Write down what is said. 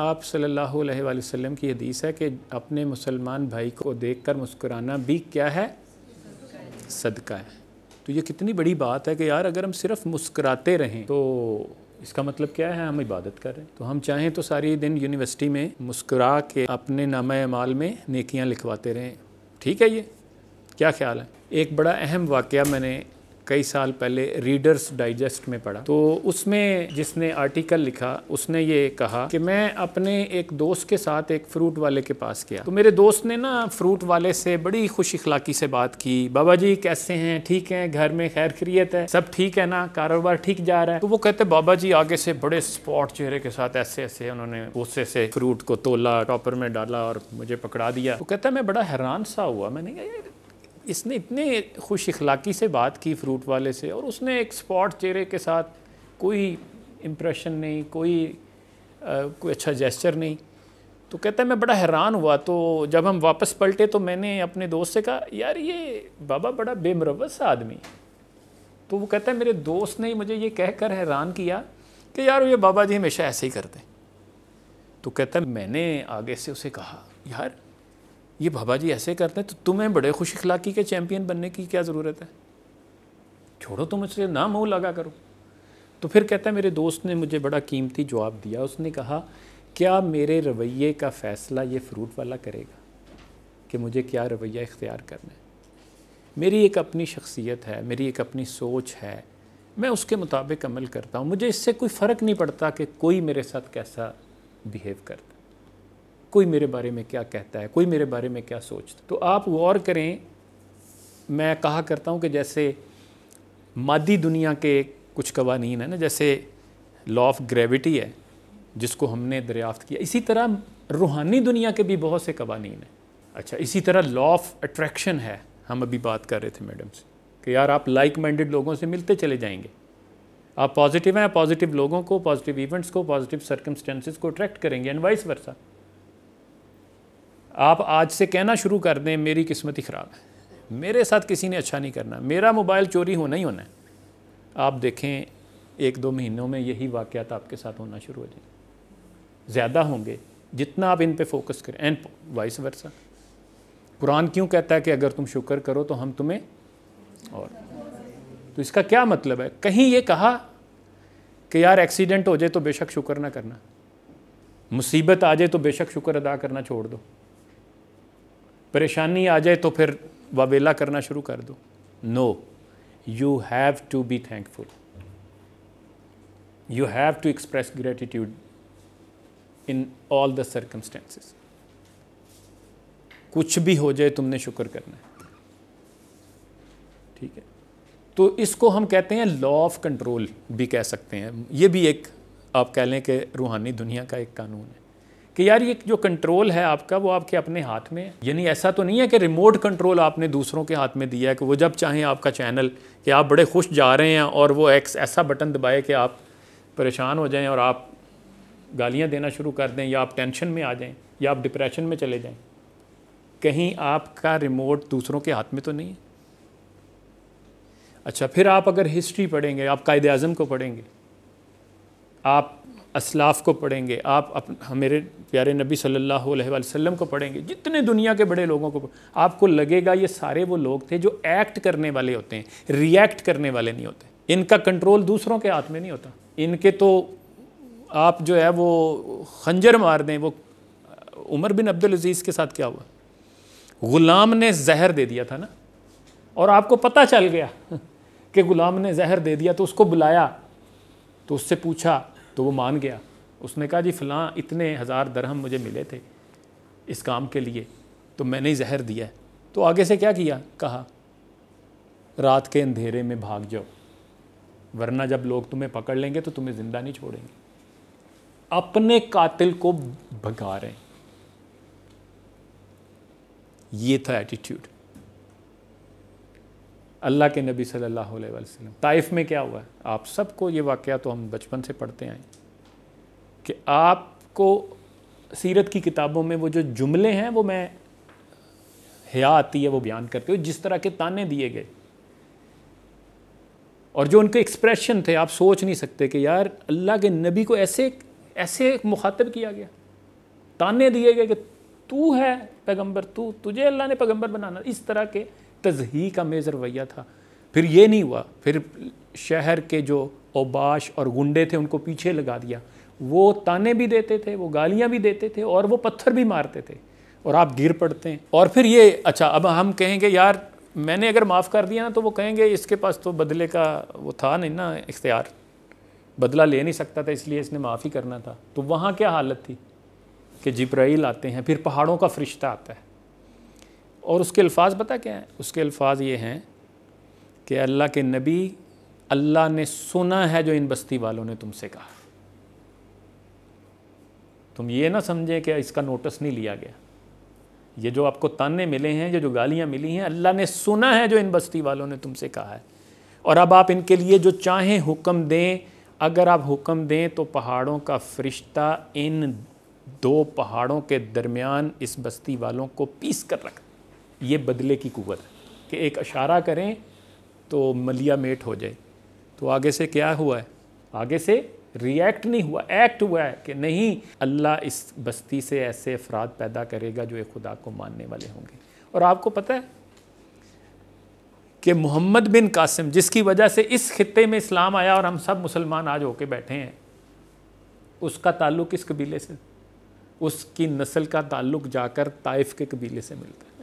आप सल्लल्लाहु अलैहि वसल्लम की हदीस है कि अपने मुसलमान भाई को देखकर मुस्कुराना भी क्या है सदका है तो ये कितनी बड़ी बात है कि यार अगर हम सिर्फ मुस्कुराते रहें तो इसका मतलब क्या है हम इबादत कर रहे हैं तो हम चाहें तो सारी दिन यूनिवर्सिटी में मुस्कुरा के अपने नाम में नेकियाँ लिखवाते रहें ठीक है ये क्या ख्याल है एक बड़ा अहम वाक़ मैंने कई साल पहले रीडर्स डाइजेस्ट में पढ़ा तो उसमें जिसने आर्टिकल लिखा उसने ये कहा कि मैं अपने एक दोस्त के साथ एक फ्रूट वाले के पास गया तो मेरे दोस्त ने ना फ्रूट वाले से बड़ी खुश इखलाकी से बात की बाबा जी कैसे हैं ठीक हैं घर में खैर खरीत है सब ठीक है ना कारोबार ठीक जा रहा है तो वो कहते बाबा जी आगे से बड़े स्पॉट चेहरे के साथ ऐसे ऐसे उन्होंने गुस्से से फ्रूट को तोला टॉपर में डाला और मुझे पकड़ा दिया वो कहता मैं बड़ा हैरान सा हुआ मैंने कहा इसने इतने खुश अखलाक़ी से बात की फ्रूट वाले से और उसने एक स्पॉट चेहरे के साथ कोई इम्प्रेशन नहीं कोई आ, कोई अच्छा जेस्चर नहीं तो कहता है मैं बड़ा हैरान हुआ तो जब हम वापस पलटे तो मैंने अपने दोस्त से कहा यार ये बाबा बड़ा बेमरवस आदमी तो वो कहता है मेरे दोस्त ने मुझे ये कहकर हैरान किया कि यार ये बाबा जी हमेशा ऐसे ही करते तो कहता है मैंने आगे से उसे कहा यार ये बाबा जी ऐसे करते हैं तो तुम्हें बड़े खुश अखलाकी के चैम्पियन बनने की क्या ज़रूरत है छोड़ो तुम इससे ना मुँह लगा करो तो फिर कहता है मेरे दोस्त ने मुझे बड़ा कीमती जवाब दिया उसने कहा क्या मेरे रवैये का फ़ैसला ये फ्रूट वाला करेगा कि मुझे क्या रवैया इख्तियार करना है मेरी एक अपनी शख्सियत है मेरी एक अपनी सोच है मैं उसके मुताबिक अमल करता हूँ मुझे इससे कोई फ़र्क नहीं पड़ता कि कोई मेरे साथ कैसा बिहेव करता कोई मेरे बारे में क्या कहता है कोई मेरे बारे में क्या सोचता तो आप गौर करें मैं कहा करता हूँ कि जैसे मादी दुनिया के कुछ कवानीन है ना जैसे लॉ ऑफ ग्रेविटी है जिसको हमने दरियाफ्त किया इसी तरह रूहानी दुनिया के भी बहुत से कवानीन हैं अच्छा इसी तरह लॉ ऑफ अट्रैक्शन है हम अभी बात कर रहे थे मैडम से कि यार आप लाइक माइंडेड लोगों से मिलते चले जाएंगे आप पॉजिटिव हैं पॉजिटिव लोगों को पॉजिटिव इवेंट्स को पॉजिटिव सर्कमस्टेंसेज को अट्रैक्ट करेंगे एंड वाइस वर्सा आप आज से कहना शुरू कर दें मेरी किस्मत ही ख़राब है मेरे साथ किसी ने अच्छा नहीं करना मेरा मोबाइल चोरी होना ही होना है आप देखें एक दो महीनों में यही वाक़ात आपके साथ होना शुरू हो जाए ज़्यादा होंगे जितना आप इन पर फोकस करें एंड वाइस वर्सा कुरान क्यों कहता है कि अगर तुम शुक्र करो तो हम तुम्हें और तो इसका क्या मतलब है कहीं ये कहा कि यार एक्सीडेंट हो जाए तो बेशक शुक्र ना करना मुसीबत आ जाए तो बेशक शुक्र अदा करना छोड़ दो परेशानी आ जाए तो फिर वावेला करना शुरू कर दो no you have to be thankful you have to express gratitude in all the circumstances कुछ भी हो जाए तुमने शुक्र करना है ठीक है तो इसको हम कहते हैं लॉ ऑफ कंट्रोल भी कह सकते हैं ये भी एक आप कह लें कि रूहानी दुनिया का एक कानून है कि यार ये जो कंट्रोल है आपका वो आपके अपने हाथ में है यानी ऐसा तो नहीं है कि रिमोट कंट्रोल आपने दूसरों के हाथ में दिया है कि वो जब चाहें आपका चैनल कि आप बड़े खुश जा रहे हैं और वो एक्स ऐसा बटन दबाए कि आप परेशान हो जाएं और आप गालियां देना शुरू कर दें या आप टेंशन में आ जाएं या आप डिप्रेशन में चले जाएं कहीं आपका रिमोट दूसरों के हाथ में तो नहीं है अच्छा फिर आप अगर हिस्ट्री पढ़ेंगे आप कायद अज़म को पढ़ेंगे आप असलाफ़ को पढ़ेंगे आप अप, मेरे प्यारे नबी सल्लल्लाहु अलैहि वसल्लम को पढ़ेंगे जितने दुनिया के बड़े लोगों को आपको लगेगा ये सारे वो लोग थे जो एक्ट करने वाले होते हैं रिएक्ट करने वाले नहीं होते इनका कंट्रोल दूसरों के हाथ में नहीं होता इनके तो आप जो है वो खंजर मार दें वो उमर बिन अब्दुल अजीज़ के साथ क्या हुआ ग़ुलाम ने जहर दे दिया था ना और आपको पता चल गया कि ग़ुलाम ने जहर दे दिया तो उसको बुलाया तो उससे पूछा तो वो मान गया उसने कहा जी फलां इतने हज़ार दरहम मुझे मिले थे इस काम के लिए तो मैंने जहर दिया तो आगे से क्या किया कहा रात के अंधेरे में भाग जाओ वरना जब लोग तुम्हें पकड़ लेंगे तो तुम्हें ज़िंदा नहीं छोड़ेंगे अपने कातिल को भगा रहे हैं ये था एटीट्यूड अल्लाह के नबी सल्लल्लाहु अलैहि वसल्लम ताइफ में क्या हुआ है आप सबको ये वाक़ तो हम बचपन से पढ़ते आए कि आपको सीरत की किताबों में वो जो जुमले हैं वो मैं हया आती है वो बयान करते हुए जिस तरह के ताने दिए गए और जो उनके एक्सप्रेशन थे आप सोच नहीं सकते कि यार अल्लाह के नबी को ऐसे ऐसे मुखातब किया गया ताने दिए गए कि तू है पैगंबर तू तुझे अल्लाह ने पैगंबर बनाना इस तरह के तजही का मेज़ रवैया था फिर ये नहीं हुआ फिर शहर के जो ओबाश और गुंडे थे उनको पीछे लगा दिया वो ताने भी देते थे वो गालियाँ भी देते थे और वो पत्थर भी मारते थे और आप गिर पड़ते हैं और फिर ये अच्छा अब हम कहेंगे यार मैंने अगर माफ़ कर दिया ना तो वो कहेंगे इसके पास तो बदले का वो था नहीं ना इख्तियार बदला ले नहीं सकता था इसलिए इसने माफ़ी करना था तो वहाँ क्या हालत थी कि जिब्राइल आते हैं फिर पहाड़ों का फरिश्ता आता है और उसके अल्फाज पता क्या हैं उसके अल्फाज ये हैं कि अल्लाह के नबी अल्लाह ने सुना है जो इन बस्ती वालों ने तुमसे कहा तुम ये ना समझें कि इसका नोटिस नहीं लिया गया ये जो आपको ताने मिले हैं ये जो गालियाँ मिली हैं अल्लाह ने सुना है जो इन बस्ती वालों ने तुमसे कहा है और अब आप इनके लिए जो चाहें हुक्म दें अगर आप हुक्म दें तो पहाड़ों का फरिश्ता इन दो पहाड़ों के दरमियान इस बस्ती वालों को पीस कर रखता ये बदले की है कि एक अशारा करें तो मलिया मेट हो जाए तो आगे से क्या हुआ है आगे से रिएक्ट नहीं हुआ एक्ट हुआ है कि नहीं अल्लाह इस बस्ती से ऐसे अफराद पैदा करेगा जो एक खुदा को मानने वाले होंगे और आपको पता है कि मोहम्मद बिन कासिम जिसकी वजह से इस खत्े में इस्लाम आया और हम सब मुसलमान आज होके बैठे हैं उसका ताल्लुक़ इस कबीले से उसकी नस्ल का ताल्लुक़ जाकर ताइफ के कबीले से मिलता है